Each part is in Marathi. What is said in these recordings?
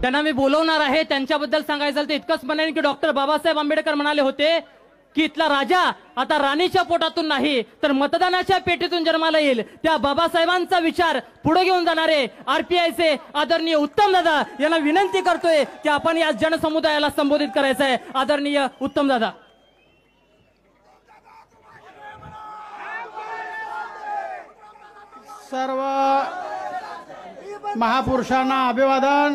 त्यांना मी बोलवणार आहे त्यांच्याबद्दल सांगायचं तर इतकंच म्हणेन की डॉक्टर बाबासाहेब आंबेडकर म्हणाले होते की इथला राजा आता राणीच्या पोटातून नाही तर मतदानाच्या पेटीतून जन्माला येईल त्या बाबासाहेबांचा विचार पुढे घेऊन जाणारे आरपीआयचे आदरणीय उत्तम दादा यांना विनंती करतोय की आपण या जनसमुदायाला संबोधित करायचं आहे आदरणीय उत्तम दादा सर्व महापुरुषांना अभिवादन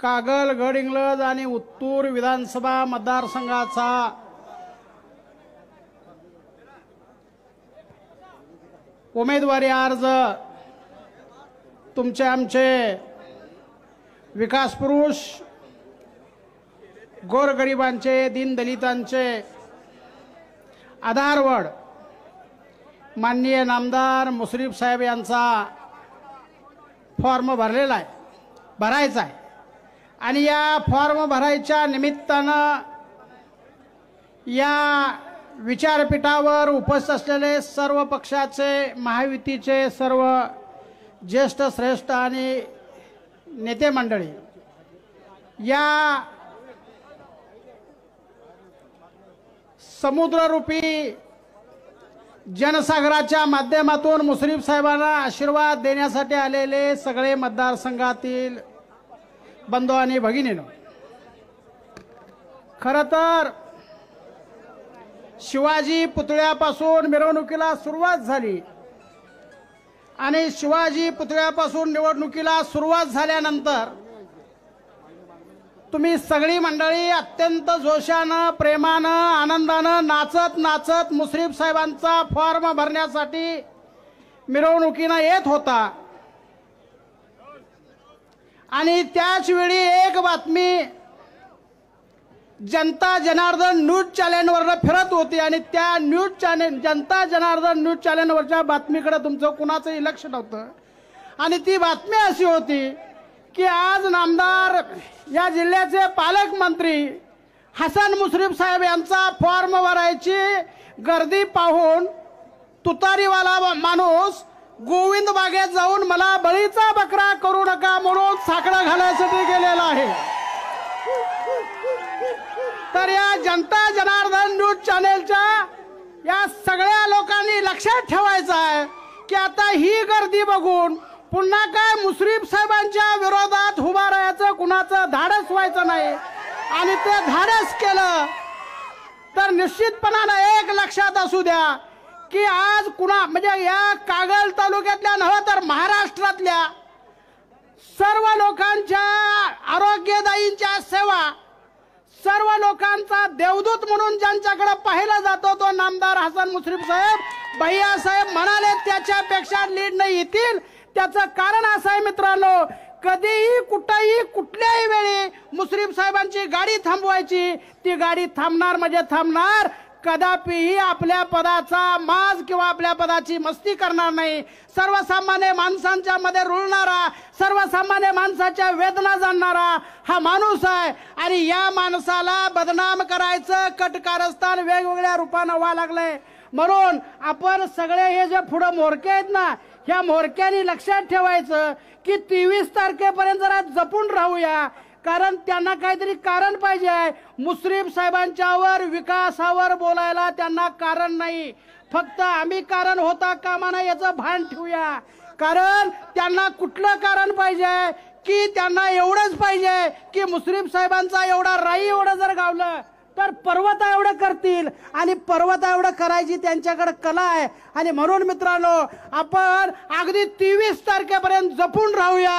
कागल गड इंग्लज आणि उत्तूर विधानसभा मतदारसंघाचा उमेदवारी अर्ज तुमचे आमचे विकास पुरुष गोरगरिबांचे दीनदलितांचे आधारवड माननीय नामदार मुश्रीफ साहेब यांचा फॉर्म भरलेला आहे भरायचा आहे आणि या फॉर्म भरायच्या निमित्तानं या विचारपीठावर उपस्थित असलेले सर्व पक्षाचे महायुतीचे सर्व ज्येष्ठ श्रेष्ठ आणि नेते मंडळी या समुद्ररूपी जनसागराच्या माध्यमातून मुश्रीफ साहेबांना आशीर्वाद देण्यासाठी आलेले सगळे मतदारसंघातील बंधू आणि भगिनीनो खरंतर तर शिवाजी पुतळ्यापासून मिरवणुकीला सुरुवात झाली आणि शिवाजी पुतळ्यापासून निवडणुकीला सुरुवात झाल्यानंतर तुम्ही सगळी मंडळी अत्यंत जोशानं प्रेमानं आनंदानं नाचत नाचत मुश्रीफ साहेबांचा फॉर्म भरण्यासाठी मिरवणुकीनं येत होता आणि त्याच वेळी एक बातमी जनता जनार्दन न्यूज चॅनेलवरनं फिरत होती आणि त्या news channel Janata Janardan news चॅनेलवरच्या बातमीकडे तुमचं कुणाचंही लक्ष नव्हतं आणि ती बातमी अशी होती की आज नामदार या जिल्ह्याचे पालकमंत्री हसन मुश्रीफ साहेब यांचा फॉर्म भरायची गर्दी पाहून तुतारीवाला माणूस गोविंद बागेत जाऊन मला बळीचा बकरा करू नका म्हणून साकडा घालायसाठी गेलेला आहे तर या जनता जनार्दन न्यूज चॅनेलच्या या सगळ्या लोकांनी लक्षात ठेवायचं आहे की आता ही गर्दी बघून पुन्हा काय मुश्रीफ साहेबांच्या विरोधात उभा राहायचं कुणाचं धाडस व्हायचं नाही आणि ते धाडस केलं तर निश्चितपणानं एक लक्षात असू द्या की आज कुणा म्हणजे या कागल तालुक्यातल्या नव्हे तर महाराष्ट्रातल्या सर्व लोकांच्या आरोग्यदायींच्या सेवा सर्व लोकांचा देवदूत म्हणून ज्यांच्याकडे पाहिला जातो तो नामदार हसन मुश्रीफ साहेब भैया साहेब म्हणाले त्याच्यापेक्षा लीड न येतील त्याचं कारण असं आहे मित्रांनो कधीही कुठेही कुठल्याही वेळी मुश्रीफ साहेबांची गाडी थांबवायची ती गाडी थांबणार म्हणजे थांबणार कदापिही आपल्या पदाचा माज किंवा आपल्या पदाची मस्ती करणार नाही सर्वसामान्य माणसांच्या मध्ये रुळणारा सर्वसामान्य माणसाच्या वेदना जाणणारा हा माणूस आहे आणि या माणसाला बदनाम करायचं कटकारस्थान वेगवेगळ्या रूपानं व्हा लागलंय म्हणून आपण सगळे हे जे पुढं मोरके आहेत ना ह्या मोरक्यांनी लक्षात ठेवायचं की तेवीस तारखेपर्यंत जरा जपून राहूया कारण त्यांना काहीतरी कारण पाहिजे आहे मुश्रीफ साहेबांच्यावर विकासावर बोलायला त्यांना कारण नाही फक्त आम्ही कारण होता कामा नाही याचं भान ठेवूया कारण त्यांना कुठलं कारण पाहिजे की त्यांना एवढंच पाहिजे की मुश्रीफ साहेबांचा एवढा राई एवढं जर गावलं तर पर्वत एवढं करतील आणि पर्वत एवढं करायची त्यांच्याकडे कला आहे आणि म्हणून मित्रांनो आपण अगदी तेवीस तारखेपर्यंत जपून राहूया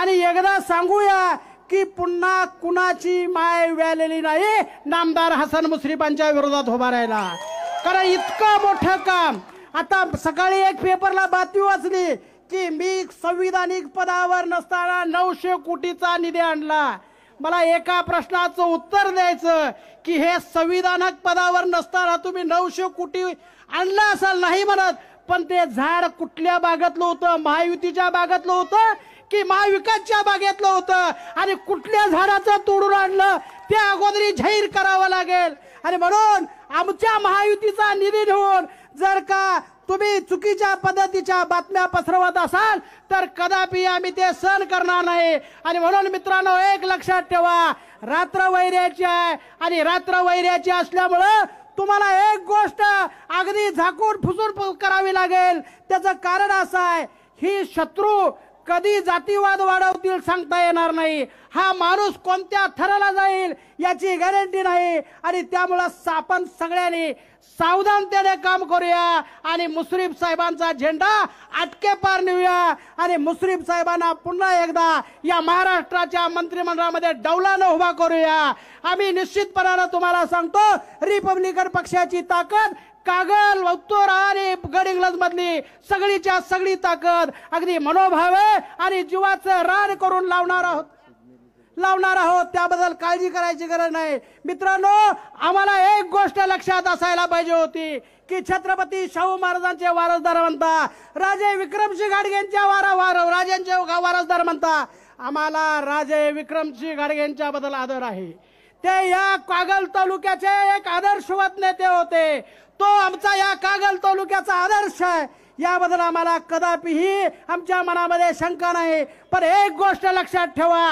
आणि एकदा सांगूया की पुन्हा कुणाची माय व्यालेली नाही नामदार हसन मुश्रीफांच्या विरोधात उभा राहिला कारण इतकं मोठं काम आता सकाळी एक पेपरला बातमी वाचली की मी संविधानिक पदावर नसताना नऊशे कोटीचा निधी आणला मला एका प्रश्नाचं उत्तर द्यायचं की हे संविधानक पदावर नसताना तुम्ही नऊशे कोटी आणला असाल नाही म्हणत पण ते झाड कुठल्या भागातलं होतं महायुतीच्या भागातलं होतं की महाविकासच्या बागेतलं होतं आणि कुठल्या झाडाचं तोडून आणलं ते अगोदरी जाहीर करावं लागेल आणि म्हणून आमच्या महायुतीचा निधी ठेवून जर का तुम्ही चुकीच्या पद्धतीच्या बातम्या पसरवत असाल तर कदापि आम्ही ते सहन करणार नाही आणि म्हणून मित्रांनो एक लक्षात ठेवा रात्र वैर्याची आहे आणि रात्र वैर्याची असल्यामुळं तुम्हाला एक गोष्ट अगदी झाकून फुसून करावी लागेल त्याचं कारण असं आहे ही शत्रू कधी जातीवाद वाढवतील सांगता येणार नाही हा माणूस कोणत्या थराला जाईल याची गॅरंटी नाही आणि त्यामुळं आपण सगळ्यांनी सावधानतेने काम करूया आणि मुश्रीफ साहेबांचा झेंडा अटके पार नेऊया आणि मुश्रीफ साहेबांना पुन्हा एकदा या महाराष्ट्राच्या मंत्रिमंडळामध्ये डौलानं उभा करूया आम्ही निश्चितपणानं तुम्हाला सांगतो रिपब्लिकन पक्षाची ताकद कागल उत्तर आणि गड मधली सगळीच्या सगळी ताकद अगदी मनोभावे आणि जीवाचं रान करून लावणार आहोत लावणार आहोत त्याबद्दल काळजी करायची गरज नाही मित्रांनो आम्हाला एक गोष्ट लक्षात असायला पाहिजे होती की छत्रपती शाहू महाराजांचे वारसदार म्हणता राजे विक्रमसिंह गाडगेंच्या वारा वार राजांचे वारसदार म्हणता आम्हाला राजे विक्रमसिंह गाडगेंच्या बद्दल आदर आहे ते या कागल तालुक्याचे एक आदर्शवत नेते होते तो आमचा या कागल तालुक्याचा आदर्श आहे याबद्दल आम्हाला कदापिही आमच्या मनामध्ये शंका नाही पण एक गोष्ट लक्षात ठेवा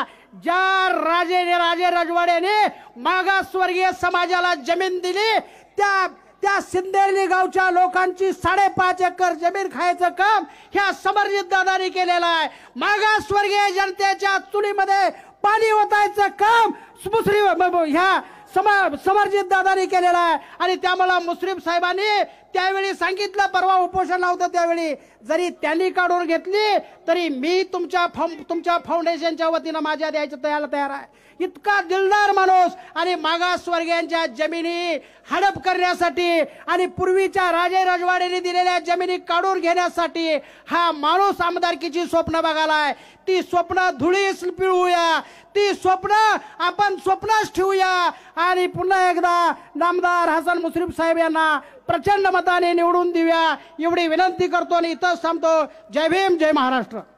ज्या राजेने राजे रजवाड्याने मागासवर्गीय समाजाला जमीन दिली त्या त्या सिंदेली गावच्या लोकांची साडेपाच एकर जमीन खायचं काम ह्या समर्जित दादानी केलेलं आहे मागासवर्गीय जनतेच्या चुलीमध्ये पाणी ओतायचं काम मुस्लिम ह्या समा समर्जित दादानी केलेला आहे आणि त्या मला मुस्लिम साहेबांनी त्यावेळी सांगितलं परवा उपोषण होतं त्यावेळी जरी त्यांनी काढून घेतली तरी मी तुमच्या फाउ तुमच्या फाउंडेशनच्या वतीनं माझ्या द्यायचं तयार तयार आहे इतका दिलदार माणूस आणि मागासवर्गीयांच्या जमिनी हडप करण्यासाठी आणि पूर्वीच्या राजे राजवाड्याने दिलेल्या जमिनी काढून घेण्यासाठी हा माणूस आमदारकीची स्वप्न बघायला आहे ती स्वप्न धुळीस पिळूया ती स्वप्न आपण आपण स्वप्नच ठेवूया आणि पुन्हा एकदा नामदार हसन मुश्रीफ साहेब यांना प्रचंड मताने निवडून देऊया एवढी विनंती करतो आणि इथंच थांबतो जय भीम जय महाराष्ट्र